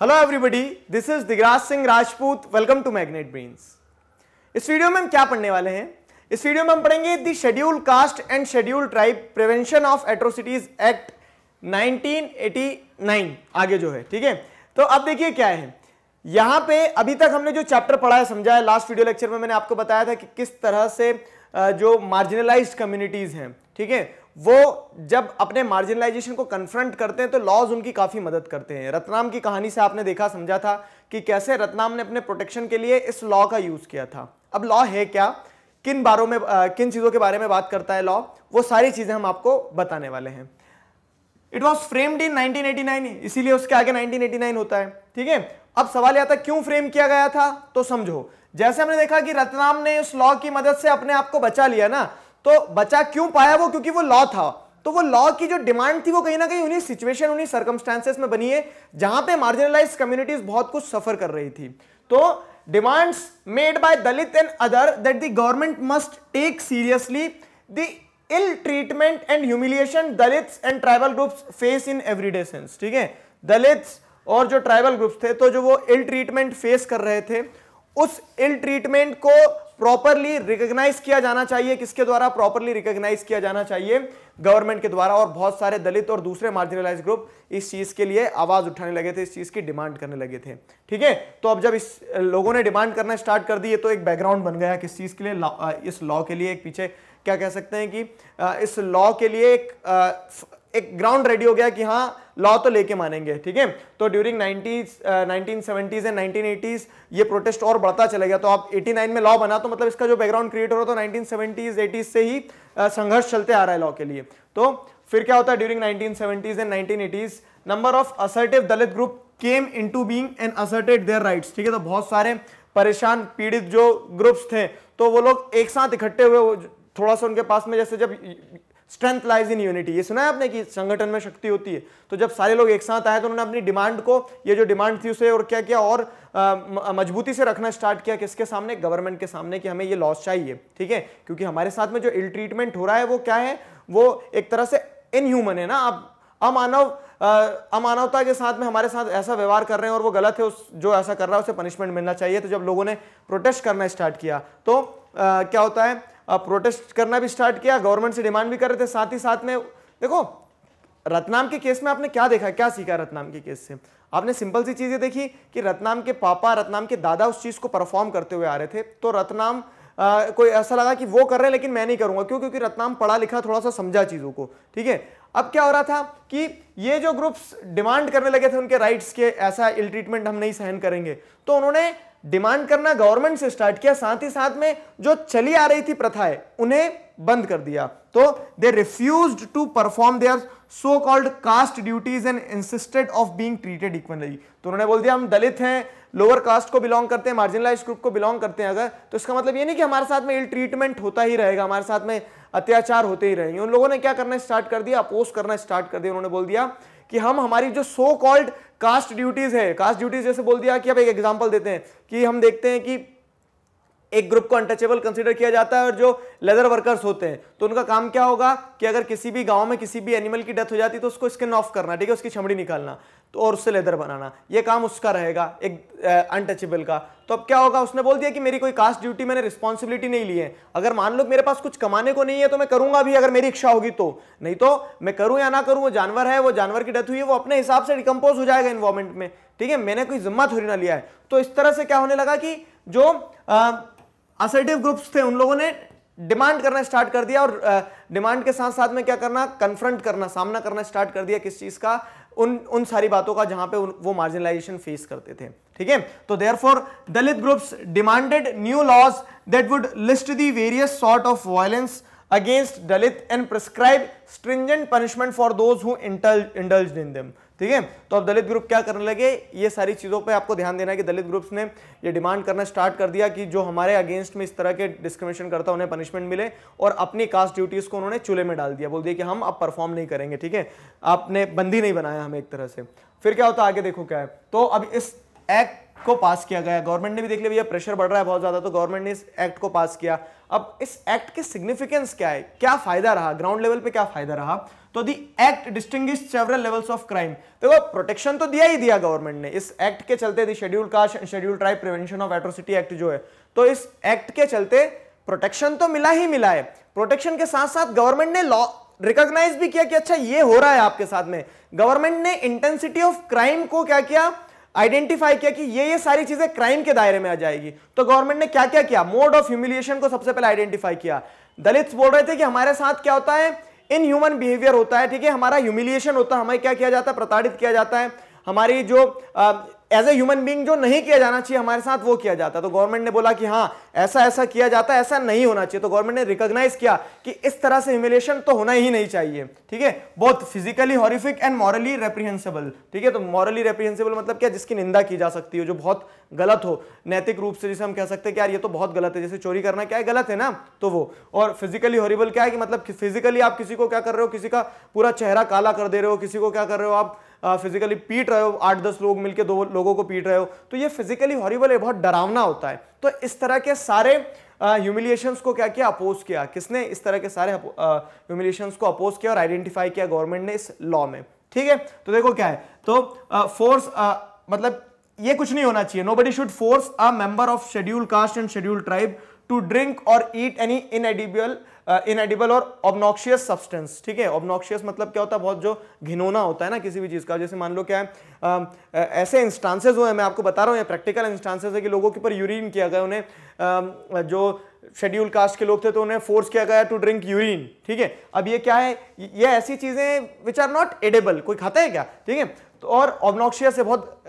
hello everybody this is Digraj Singh Rajput welcome to Magnet Brains इस वीडियो में हम क्या पढ़ने वाले हैं इस वीडियो में हम पढ़ेंगे the schedule caste and schedule tribe prevention of atrocities act 1989 आगे जो है ठीक है तो अब देखिए क्या है यहाँ पे अभी तक हमने जो चैप्टर पढ़ा है समझा है लास्ट वीडियो लेक्चर में मैंने आपको बताया था कि किस तरह से जो मार्जिनलाइज्ड कम्युनिटीज़ हैं ठीक है वो जब अपने मार्जिनलाइजेशन को कन्फ्रंट करते हैं तो लॉज उनकी काफ़ी मदद करते हैं रतनाम की कहानी से आपने देखा समझा था कि कैसे रतनाम ने अपने प्रोटेक्शन के लिए इस लॉ का यूज़ किया था अब लॉ है क्या किन बारों में आ, किन चीज़ों के बारे में बात करता है लॉ वो सारी चीज़ें हम आपको बताने वाले हैं इट वॉज फ्रेम्ड इन 1989 इसीलिए उसके आगे 1989 होता है ठीक है अब सवाल आता क्यों फ्रेम किया गया था तो समझो जैसे हमने देखा कि रतनाम ने उस लॉ की मदद से अपने आप को बचा लिया ना तो बचा क्यों पाया वो क्योंकि वो लॉ था तो वो लॉ की जो डिमांड थी वो कहीं ना कहीं उन्हीं सिचुएशन उन्हीं सर्कमस्टांसेस में बनी है जहां पे मार्जिनलाइज कम्युनिटीज बहुत कुछ सफर कर रही थी तो demands made by Dalit and other that the government must take seriously the ill treatment and humiliation Dalit and tribal groups face in everyday sense ठीक है दलित्स और जो ट्राइबल ग्रुप्स थे तो जो वो इल ट्रीटमेंट फेस कर रहे थे उस इल ट्रीटमेंट को प्रॉपरली रिकॉग्नाइज किया जाना चाहिए किसके द्वारा प्रॉपरली रिकग्नाइज किया जाना चाहिए गवर्नमेंट के द्वारा और बहुत सारे दलित और दूसरे मार्जिनलाइज ग्रुप इस चीज के लिए आवाज उठाने लगे थे इस चीज की डिमांड करने लगे थे ठीक है तो अब जब इस लोगों ने डिमांड करना स्टार्ट कर दी तो एक बैकग्राउंड बन गया किस चीज के लिए इस लॉ के लिए एक पीछे क्या कह सकते हैं कि इस लॉ के लिए एक एक ग्राउंड रेडी हो गया कि हाँ लॉ तो लेके मानेंगे ठीक है तो during nineties nineteen seventies and nineteen eighties ये प्रोटेस्ट और बढ़ता चला गया तो आप 89 में लॉ बना तो मतलब इसका जो बैकग्राउंड क्रिएट हो रहा था नाइनटीन सेवेंटीज एटीज से ही uh, संघर्ष चलते आ रहा है लॉ के लिए तो फिर क्या होता है during nineteen seventies and nineteen eighties number of assertive Dalit group came in to being and asserted their rights ठीक है तो बहुत सारे परेशान पीड़ित जो ग्रुप्स थे तो वो लोग एक साथ इकट्ठे हुए थोड़ा सा उनके पास में जैसे जब स्ट्रेंथ लाइज इन यूनिटी ये सुना है आपने कि संगठन में शक्ति होती है तो जब सारे लोग एक साथ आए तो उन्होंने अपनी डिमांड को ये जो डिमांड थी उसे और क्या किया और मजबूती से रखना स्टार्ट किया किसके सामने गवर्नमेंट के सामने कि हमें ये लॉस चाहिए ठीक है क्योंकि हमारे साथ में जो इल ट्रीटमेंट हो रहा है वो क्या है वो एक तरह से इनह्यूमन है ना आप अमानव अमानवता के साथ में हमारे साथ ऐसा व्यवहार कर रहे हैं और वो गलत है उस जो ऐसा कर रहा है उसे पनिशमेंट मिलना चाहिए तो जब लोगों ने प्रोटेस्ट करना स्टार्ट किया तो आ, क्या होता है प्रोटेस्ट करना भी स्टार्ट किया गवर्नमेंट से डिमांड भी कर रहे थे साथ ही साथ में देखो रतनाम के केस में आपने क्या देखा क्या सीखा रतनाम के केस से आपने सिंपल सी चीज़ें देखी कि रतनाम के पापा रतनाम के दादा उस चीज़ को परफॉर्म करते हुए आ रहे थे तो रतनाम आ, कोई ऐसा लगा कि वो कर रहे हैं लेकिन मैं नहीं करूंगा क्यों क्योंकि रतनाम पढ़ा लिखा थोड़ा सा समझा चीज़ों को ठीक है अब क्या हो रहा था कि ये जो ग्रुप्स डिमांड करने लगे थे उनके राइट्स के ऐसा इल ट्रीटमेंट हम नहीं सहन करेंगे तो उन्होंने डिमांड करना गवर्नमेंट से स्टार्ट किया साथ ही साथ में जो चली आ रही थी प्रथाएं उन्हें बंद कर दिया तो they refuse to perform their so called caste duties and insisted of being treated equally तो उन्होंने बोल दिया हम दलित हैं लोअर कास्ट को बिलोंग करते हैं मार्जिनलाइज ग्रुप को बिलोंग करते हैं अगर तो इसका मतलब ये नहीं कि हमारे साथ में इल ट्रीटमेंट होता ही रहेगा हमारे साथ में अत्याचार होते ही रहेंगे उन लोगों ने क्या करना स्टार्ट कर दिया अपोज करना स्टार्ट कर दिया उन्होंने बोल दिया कि हम हमारी जो सो कॉल्ड कास्ट ड्यूटीज़ है कास्ट ड्यूटीज़ जैसे बोल दिया कि अब एक एग्जाम्पल देते हैं कि हम देखते हैं कि एक ग्रुप को अनटचेबल कंसिडर किया जाता है और जो लेदर वर्कर्स होते हैं तो उनका काम क्या होगा कि अगर किसी भी गांव में किसी भी एनिमल की डेथ हो जाती है तो उसको स्किन ऑफ करना ठीक है उसकी छमड़ी निकालना तो और उससे लेदर बनाना ये काम उसका रहेगा एक अनटचेबल का तो अब क्या होगा उसने बोल दिया कि मेरी कोई कास्ट ड्यूटी मैंने रिस्पॉन्सिबिलिटी नहीं ली है अगर मान लो मेरे पास कुछ कमाने को नहीं है तो मैं करूंगा भी अगर मेरी इच्छा होगी तो नहीं तो मैं करूं या ना करूं वो जानवर है वो जानवर की डेथ हुई है वो अपने हिसाब से डिकम्पोज हो जाएगा इन्वायरमेंट में ठीक है मैंने कोई जिम्मा थोड़ी ना लिया है तो इस तरह से क्या होने लगा कि जो असर्टिव ग्रुप्स थे उन लोगों ने डिमांड करना स्टार्ट कर दिया और डिमांड के साथ साथ में क्या करना कन्फ्रंट करना सामना करना स्टार्ट कर दिया किस चीज़ का उन उन सारी बातों का जहां पे उन, वो मार्जिनलाइजेशन फेस करते थे ठीक है तो therefore Dalit groups demanded new laws that would list the various sort of violence against Dalit and prescribe stringent punishment for those who indulge in them ठीक है तो अब दलित ग्रुप क्या करने लगे ये सारी चीज़ों पे आपको ध्यान देना है कि दलित ग्रुप्स ने ये डिमांड करना स्टार्ट कर दिया कि जो हमारे अगेंस्ट में इस तरह के डिस्क्रिमिनेशन करता उन्हें पनिशमेंट मिले और अपनी कास्ट ड्यूटीज़ को उन्होंने चूल्हे में डाल दिया बोल दिया कि हम अब परफॉर्म नहीं करेंगे ठीक है आपने बंदी नहीं बनाया हमें एक तरह से फिर क्या होता आगे देखो क्या है तो अब इस एक्ट को पास किया गया गवर्नमेंट ने भी देख लिया भैया प्रेशर बढ़ रहा है बहुत ज़्यादा तो गवर्नमेंट ने इस एक्ट को पास किया अब इस एक्ट के सिग्निफिकेंस क्या है क्या फायदा रहा ग्राउंड लेवल पे क्या फायदा रहा तो the act distinguish several levels of crime देखो प्रोटेक्शन तो दिया ही दिया गवर्नमेंट ने इस एक्ट के चलते the schedule caste and schedule tribe prevention of atrocity act जो है तो इस एक्ट के चलते प्रोटेक्शन तो मिला ही मिला है प्रोटेक्शन के साथ साथ गवर्नमेंट ने लॉ रिकॉग्नाइज भी किया कि अच्छा ये हो रहा है आपके साथ में गवर्नमेंट ने इंटेंसिटी ऑफ क्राइम को क्या किया आइडेंटिफाई किया कि ये ये सारी चीजें क्राइम के दायरे में आ जाएगी तो गवर्नमेंट ने क्या क्या किया मोड ऑफ ह्यूमिलिएशन को सबसे पहले आइडेंटिफाई किया दलित बोल रहे थे कि हमारे साथ क्या होता है इन ह्यूमन बिहेवियर होता है ठीक है हमारा ह्यूमिलिएशन होता है हमें क्या किया जाता है प्रताड़ित किया जाता है हमारी जो एज ए ह्यूमन बींग जो नहीं किया जाना चाहिए हमारे साथ वो किया जाता है तो गवर्नमेंट ने बोला कि हाँ ऐसा ऐसा किया जाता है ऐसा नहीं होना चाहिए तो गवर्नमेंट ने रिकॉग्नाइज किया कि इस तरह से ह्यूमिलेशन तो होना ही नहीं चाहिए ठीक है बहुत physically horrific and morally reprehensible ठीक है तो मॉरली रेप्रिहेंसिबल मतलब क्या जिसकी निंदा की जा सकती हो जो बहुत गलत हो नैतिक रूप से जैसे हम कह सकते हैं कि यार ये तो बहुत गलत है जैसे चोरी करना क्या है गलत है ना तो वो और फिजिकली हॉरिबल क्या है कि मतलब फिजिकली आप किसी को क्या कर रहे हो किसी का पूरा चेहरा काला कर दे रहे हो किसी को क्या कर रहे हो आप फिजिकली पीट रहे हो आठ दस लोग मिलकर दो लोगों को पीट रहे हो तो ये फिजिकली हॉरिबल है बहुत डरावना होता है तो इस तरह के सारे ह्यूमिलिएशंस को क्या किया अपोज किया किसने इस तरह के सारे ह्यूमिलिएशंस को अपोज किया और आइडेंटिफाई किया गवर्नमेंट ने इस लॉ में ठीक है तो देखो क्या है तो फोर्स मतलब ये कुछ नहीं होना चाहिए nobody should force a member of schedule caste and schedule tribe to drink और ईट एनी इनएडिबल इनएडिबल और ऑबनॉक्शियस सब्सटेंस ठीक है ऑबनॉक्शियस मतलब क्या होता है बहुत जो घिनौना होता है ना किसी भी चीज़ का जैसे मान लो क्या है um, ऐसे इंस्टांसेज हुए हैं मैं आपको बता रहा हूँ ये प्रैक्टिकल इंस्टांसेज है कि लोगों के ऊपर यूरिन किया गया उन्हें uh, जो शेड्यूल कास्ट के लोग थे तो उन्हें फोर्स किया गया टू ड्रिंक यूरिन ठीक है अब ये क्या है ये ऐसी चीज़ें विच आर नॉट एडेबल कोई खाता है क्या ठीक है तो और ऑबनॉक्शिया से बहुत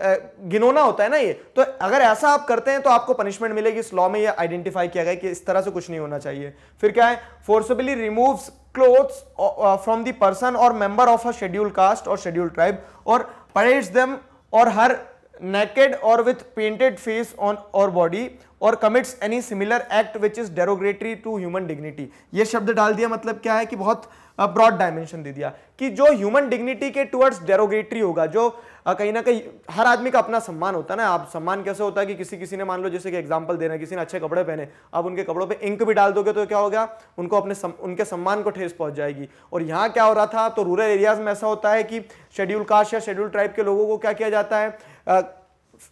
गिनोना होता है ना ये तो अगर ऐसा आप करते हैं तो आपको पनिशमेंट मिलेगी इस लॉ में ये आइडेंटिफाई किया गया कि इस तरह से कुछ नहीं होना चाहिए फिर क्या है forcibly remove clothes from the person और member of a schedule caste और शेड्यूल ट्राइब और परेड्स देम और हर नेकेड और विथ पेंटेड फेस ऑन और बॉडी और commits any similar act which is derogatory to human dignity ये शब्द डाल दिया मतलब क्या है कि बहुत ब्रॉड डायमेंशन दे दिया कि जो ह्यूमन डिग्निटी के टुवर्ड्स डेरोगेटरी होगा जो कहीं ना कहीं हर आदमी का अपना सम्मान होता है ना आप सम्मान कैसे होता है कि किसी किसी ने मान लो जैसे कि एग्जाम्पल देना किसी ने अच्छे कपड़े पहने अब उनके कपड़ों पे इंक भी डाल दोगे तो क्या होगा उनको अपने सम, उनके सम्मान को ठेस पहुंच जाएगी और यहाँ क्या हो रहा था तो रूरल एरियाज में ऐसा होता है कि शेड्यूल कास्ट या शेड्यूल ट्राइब के लोगों को क्या किया जाता है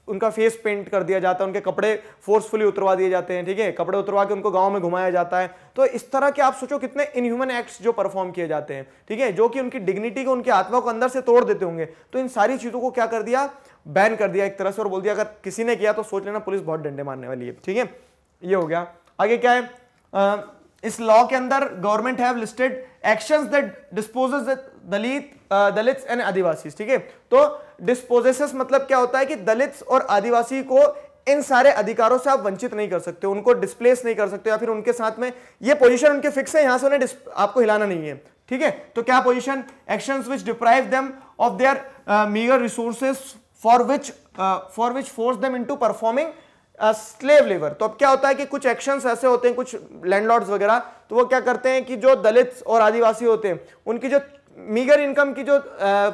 उनका फेस पेंट कर दिया जाता है उनके कपड़े फोर्सफुली उतरवा दिए जाते हैं ठीक है कपड़े उतरवा के उनको गांव में घुमाया जाता है तो इस तरह के आप सोचो कितने इनह्यूमन एक्ट्स जो परफॉर्म किए जाते हैं ठीक है जो कि उनकी डिग्निटी को उनकी आत्मा को अंदर से तोड़ देते होंगे तो इन सारी चीज़ों को क्या कर दिया बैन कर दिया एक तरह से और बोल दिया अगर किसी ने किया तो सोच लेना पुलिस बहुत डंडे मारने वाली है ठीक है ये हो गया आगे क्या है आ, इस लॉ के अंदर government have listed actions that dispossess Dalit Dalit and Adivasi ठीक है तो डिस्पोजेस मतलब क्या होता है कि दलित और आदिवासी को इन सारे अधिकारों से आप वंचित नहीं कर सकते उनको डिस्प्लेस नहीं कर सकते या फिर उनके साथ में ये पोजीशन उनके फिक्स है यहां से उन्हें आपको हिलाना नहीं है ठीक है तो क्या position actions which deprive them of their meagre resources for which for which force them into performing slave labour तो अब क्या होता है कि कुछ एक्शन ऐसे होते हैं कुछ लैंडलॉर्ड्स वगैरह तो वो क्या करते हैं कि जो दलित और आदिवासी होते हैं उनकी जो मीगर इनकम की जो आ,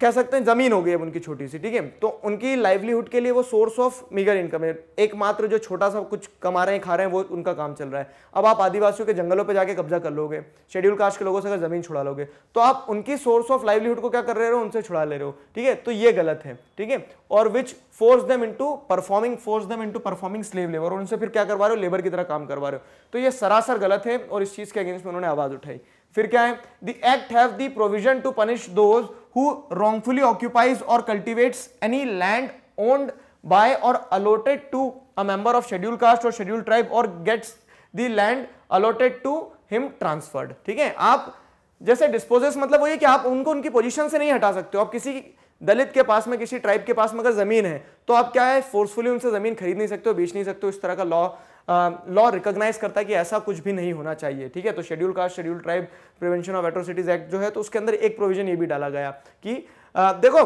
कह सकते हैं ज़मीन हो गई है उनकी छोटी सी ठीक है तो उनकी लाइवलीहुड के लिए वो सोर्स ऑफ मीगर इनकम है एकमात्र जो छोटा सा कुछ कमा रहे हैं खा रहे हैं वो उनका काम चल रहा है अब आप आदिवासियों के जंगलों पर जाके कब्जा कर लोगे शेड्यूल कास्ट के लोगों से अगर ज़मीन छुड़ा लोगे तो आप उनकी सोर्स ऑफ लाइवलीहुड को क्या कर रहे हो उनसे छुड़ा ले रहे हो ठीक है तो ये गलत है ठीक है और which force them into performing force them into performing slave labour और उनसे फिर क्या करवा रहे हो लेबर की तरह काम करवा रहे हो तो ये सरासर गलत है और इस चीज़ के अगेंस्ट में उन्होंने आवाज़ उठाई फिर क्या है the act have the provision to punish those who wrongfully occupies और cultivates any land owned by और allotted to a member of schedule caste और शेड्यूल ट्राइब और gets the land allotted to him transferred ठीक है आप जैसे dispossess मतलब वही है कि आप उनको उनकी पोजीशन से नहीं हटा सकते हो आप किसी दलित के पास में किसी ट्राइब के पास में अगर जमीन है तो आप क्या है फोर्सफुली उनसे जमीन खरीद नहीं सकते हो बेच नहीं सकते हो इस तरह का लॉ लॉ रिकोगनाइज करता है कि ऐसा कुछ भी नहीं होना चाहिए ठीक है तो schedule caste schedule tribe prevention of atrocities act जो है तो उसके अंदर एक प्रोविजन ये भी डाला गया कि आ, देखो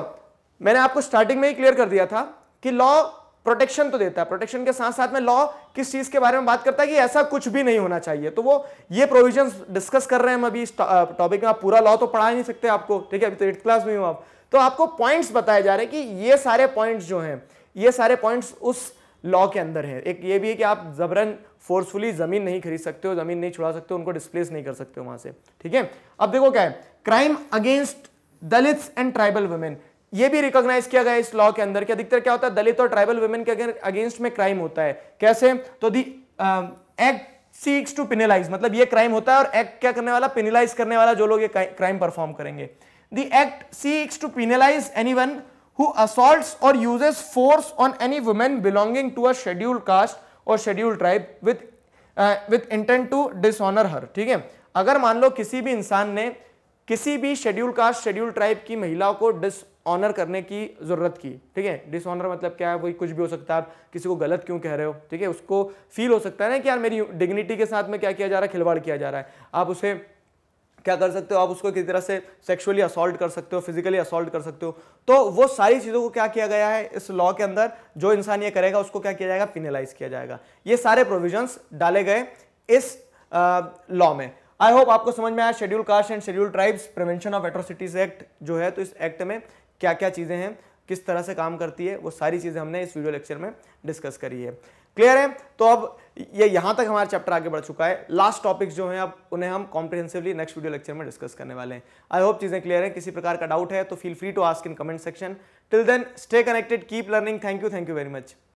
मैंने आपको स्टार्टिंग में ही क्लियर कर दिया था कि लॉ प्रोटेक्शन तो देता है प्रोटेक्शन के साथ साथ में लॉ किस चीज के बारे में बात करता है कि ऐसा कुछ भी नहीं होना चाहिए तो वो ये प्रोविजन डिस्कस कर रहे हैं हम अभी इस टॉपिक में आप पूरा लॉ तो पढ़ा नहीं सकते आपको ठीक है अभी तो एट्थ क्लास में हूँ आप तो आपको पॉइंट्स बताए जा रहे हैं कि ये सारे पॉइंट्स जो हैं ये सारे पॉइंट्स उस लॉ के अंदर है एक ये भी है कि आप जबरन फोर्सफुली ज़मीन नहीं खरीद सकते हो ज़मीन नहीं छुड़ा सकते हो उनको डिस्प्लेस नहीं कर सकते हो वहां से ठीक है अब देखो क्या है crime against Dalits and tribal women ये भी रिकॉग्नाइज किया गया इस लॉ के अंदर कि अधिकतर क्या होता है दलित और ट्राइबल वुमेन के अगेंस्ट में क्राइम होता है कैसे तो the act seeks to penalise मतलब ये क्राइम होता है और एक्ट क्या करने वाला पिनलाइज करने वाला जो लोग ये क्राइम परफॉर्म करेंगे the act seeks to penalise any one who assaults or uses force on any woman belonging to a scheduled caste और schedule tribe with with intent to dishonour her ठीक है अगर मान लो किसी भी इंसान ने किसी भी शेड्यूल कास्ट शेड्यूल ट्राइब की महिलाओं को डिसऑनर करने की ज़रूरत की ठीक है डिसऑनर मतलब क्या है वही कुछ भी हो सकता है आप किसी को गलत क्यों कह रहे हो ठीक है उसको फील हो सकता है ना कि यार मेरी डिग्निटी के साथ में क्या किया जा रहा है खिलवाड़ किया जा रहा है आप उसे क्या कर सकते हो आप उसको किसी तरह से सेक्सुअली असोल्ट कर सकते हो फिजिकली असोल्ट कर सकते हो तो वो सारी चीज़ों को क्या किया गया है इस लॉ के अंदर जो इंसान ये करेगा उसको क्या किया जाएगा पिनलाइज किया जाएगा ये सारे प्रोविजंस डाले गए इस लॉ में आई होप आपको समझ में आया schedule caste and schedule tribes prevention of atrocities act जो है तो इस एक्ट में क्या क्या चीज़ें हैं किस तरह से काम करती है वो सारी चीज़ें हमने इस वीडियो लेक्चर में डिस्कस करी है क्लियर है तो अब ये यहां तक हमारा चैप्टर आगे बढ़ चुका है लास्ट टॉपिक्स जो है अब उन्हें हम कॉम्प्रिहेंसिवली नेक्स्ट वीडियो लेक्चर में डिस्कस करने वाले हैं आई होप चीजें क्लियर है किसी प्रकार का डाउट है तो feel free to ask in comment section till then stay connected keep learning thank you thank you very much